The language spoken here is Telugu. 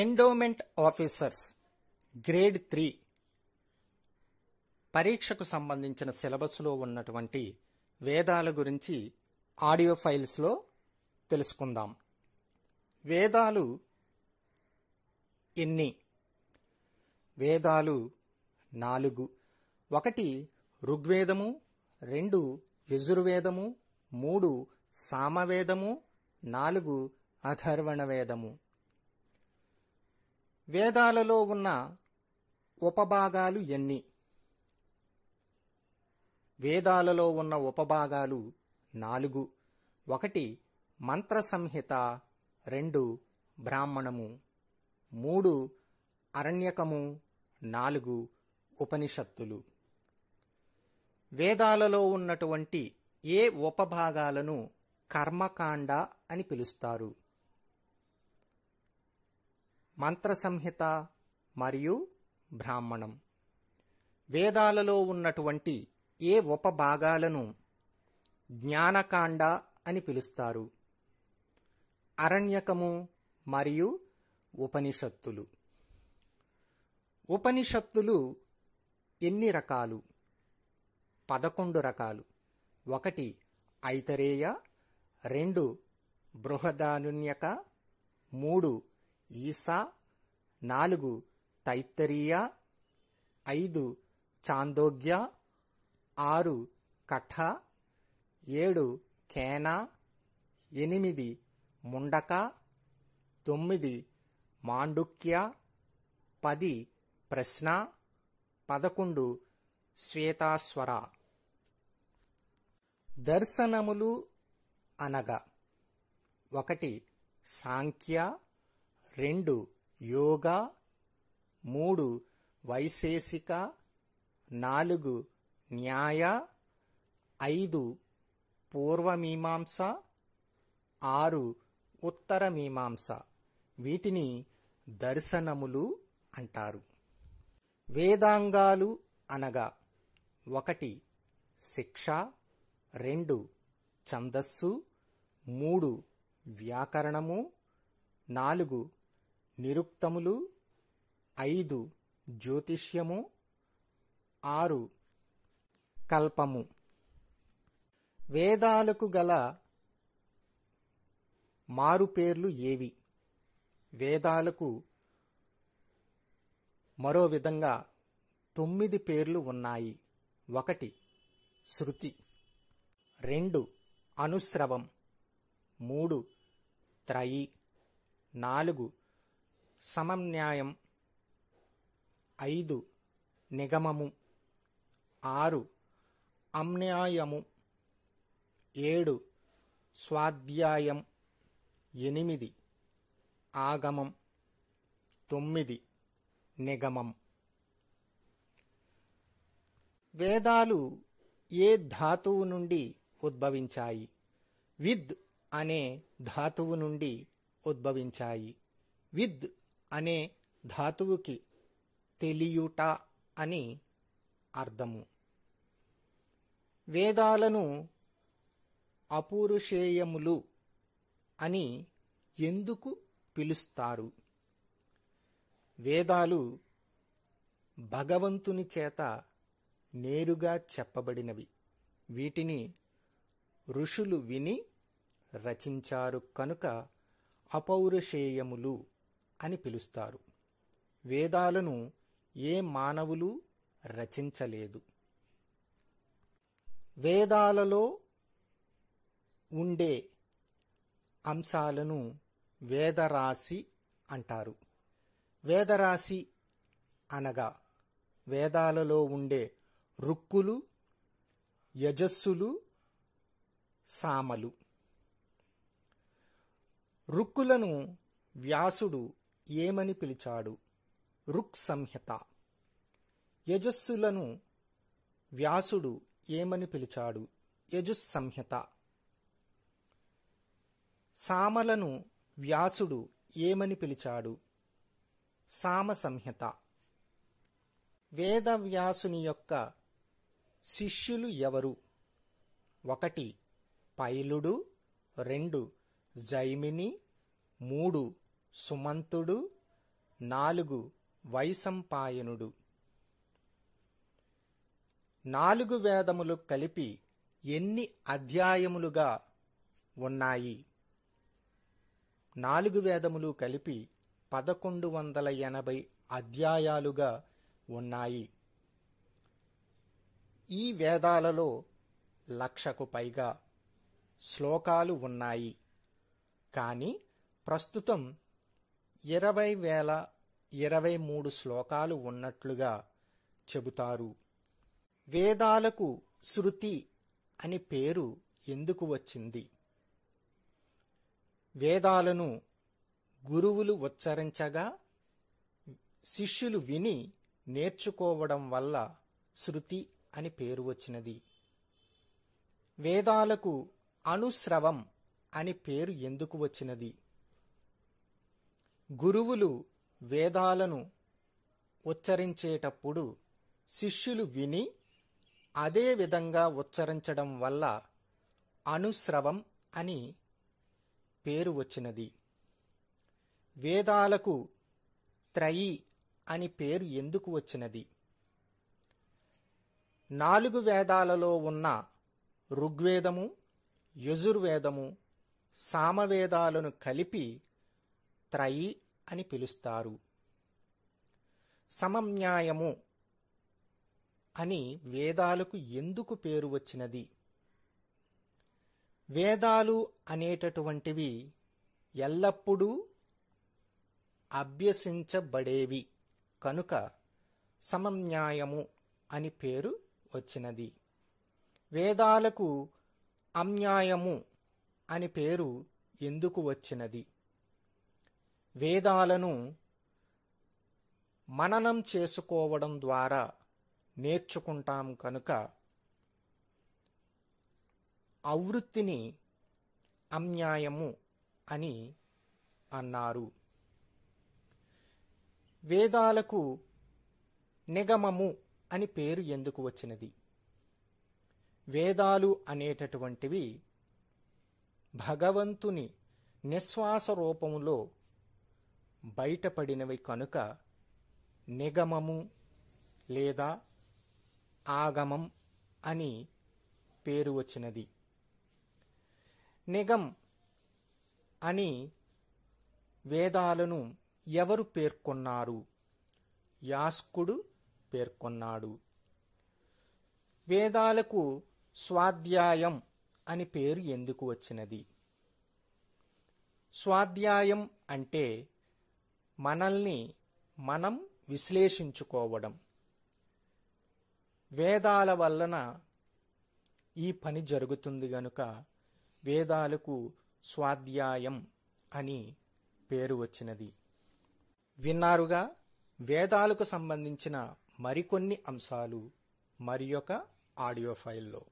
ఎండోమెంట్ ఆఫీసర్స్ గ్రేడ్ త్రీ పరీక్షకు సంబంధించిన సిలబస్లో ఉన్నటువంటి వేదాల గురించి ఆడియో ఫైల్స్లో తెలుసుకుందాం వేదాలు ఎన్ని వేదాలు నాలుగు ఒకటి ఋగ్వేదము రెండు యజుర్వేదము మూడు సామవేదము నాలుగు అథర్వణ వేదము వేదాలలో ఉన్న ఉపభాగాలు ఎన్ని వేదాలలో ఉన్న ఉపభాగాలు నాలుగు ఒకటి మంత్ర సంహిత రెండు బ్రాహ్మణము మూడు అరణ్యకము నాలుగు ఉపనిషత్తులు వేదాలలో ఉన్నటువంటి ఏ ఉపభాగాలను కర్మకాండ అని పిలుస్తారు మంత్ర సంహిత మరియు బ్రాహ్మణం వేదాలలో ఉన్నటువంటి ఏ ఉపభాగాలను జ్ఞానకాండ అని పిలుస్తారు అరణ్యకము మరియు ఉపనిషత్తులు ఉపనిషత్తులు ఎన్ని రకాలు పదకొండు రకాలు ఒకటి ఐతరేయ రెండు బృహదానున్యక మూడు ఈసా నాలుగు తైత్తరీయ ఐదు చాందోగ్య ఆరు కఠ ఏడు కేనా ఎనిమిది ముండక తొమ్మిది మాండుక్య పది ప్రశ్న పదకొండు శ్వేతాస్వర దర్శనములు అనగా ఒకటి సాంఖ్య రెండు యోగా మూడు వైశేషిక నాలుగు న్యాయ ఐదు పూర్వమీమాంస ఆరు ఉత్తరమీమాంస వీటిని దర్శనములు అంటారు వేదాంగాలు అనగా ఒకటి శిక్ష రెండు ఛందస్సు మూడు వ్యాకరణము నాలుగు నిరుక్తములు ఐదు జ్యోతిష్యము ఆరు కల్పము వేదాలకు గల మారుపేర్లు ఏవి వేదాలకు మరో విధంగా తొమ్మిది పేర్లు ఉన్నాయి ఒకటి శృతి రెండు అనుస్రవం మూడు త్రయి నాలుగు సమన్యాయం ఐదు నిగమము ఆరు అన్యాయము ఏడు స్వాధ్యాయం ఎనిమిది ఆగమం తొమ్మిది నిగమం వేదాలు ఏ ధాతువు నుండి ఉద్భవించాయి విద్ అనే ధాతువు నుండి ఉద్భవించాయి విద్ అనే ధాతువుకి తెలియుట అని అర్థము వేదాలను అపూరుషేయములు అని ఎందుకు పిలుస్తారు వేదాలు భగవంతుని చేత నేరుగా చెప్పబడినవి వీటిని ఋషులు విని రచించారు కనుక అపౌరుషేయములు అని పిలుస్తారు వేదాలను ఏ మానవులు రచించలేదు వేదాలలో ఉండే అంశాలను వేదరాశి అంటారు వేదరాశి అనగా వేదాలలో ఉండే రుక్కులు యజస్సులు సామలు రుక్కులను వ్యాసుడు ఏమని పిలిచాడు రుక్ సంహిత యజస్సులను వ్యాసుడు ఏమని పిలిచాడు యజుస్ సంహిత సామలను వ్యాసుడు ఏమని పిలిచాడు సామ సంహిత వేదవ్యాసుని యొక్క శిష్యులు ఎవరు ఒకటి పైలుడు రెండు జైమిని మూడు సుమంతుడు నాలుగు వైసంపాయనుడు నాలుగు వేదములు కలిపి ఎన్ని అధ్యాయములుగా ఉన్నాయి నాలుగు వేదములు కలిపి పదకొండు వందల ఎనభై అధ్యాయాలుగా ఉన్నాయి ఈ వేదాలలో లక్షకు పైగా శ్లోకాలు ఉన్నాయి కానీ ప్రస్తుతం ఇరవై వేల ఇరవై మూడు శ్లోకాలు ఉన్నట్లుగా చెబుతారు వేదాలకు శృతి అని పేరు ఎందుకు వచ్చింది వేదాలను గురువులు ఉచ్చరించగా శిష్యులు విని నేర్చుకోవడం వల్ల శృతి అని పేరు వచ్చినది వేదాలకు అనుశ్రవం అని పేరు ఎందుకు వచ్చినది గురువులు వేదాలను ఉచ్చరించేటప్పుడు శిష్యులు విని అదే విధంగా ఉచ్చరించడం వల్ల అనుస్రవం అని పేరు వచ్చినది వేదాలకు త్రయి అని పేరు ఎందుకు వచ్చినది నాలుగు వేదాలలో ఉన్న ఋగ్వేదము యజుర్వేదము సామవేదాలను కలిపి త్రయి అని పిలుస్తారు సమన్యాయము అని వేదాలకు ఎందుకు పేరు వచ్చినది వేదాలు అనేటటువంటివి ఎల్లప్పుడూ అభ్యసించబడేవి కనుక సమన్యాయము అని పేరు వచ్చినది వేదాలకు అన్యాయము అని పేరు ఎందుకు వచ్చినది వేదాలను మననం చేసుకోవడం ద్వారా నేర్చుకుంటాం కనుక అవృత్తిని అన్యాయము అని అన్నారు వేదాలకు నిగమము అని పేరు ఎందుకు వచ్చినది వేదాలు అనేటటువంటివి భగవంతుని నిశ్వాస రూపములో బయటపడినవి కనుక నిగమము లేదా ఆగమం అని పేరు వచ్చినది నిగం అని వేదాలను ఎవరు పేర్కొన్నారు యాస్కుడు పేర్కొన్నాడు వేదాలకు స్వాధ్యాయం అని పేరు ఎందుకు వచ్చినది స్వాధ్యాయం అంటే మనల్ని మనం విశ్లేషించుకోవడం వేదాల వలన ఈ పని జరుగుతుంది గనుక వేదాలకు స్వాధ్యాయం అని పేరు వచ్చినది విన్నారుగా వేదాలకు సంబంధించిన మరికొన్ని అంశాలు మరి ఆడియో ఫైల్లో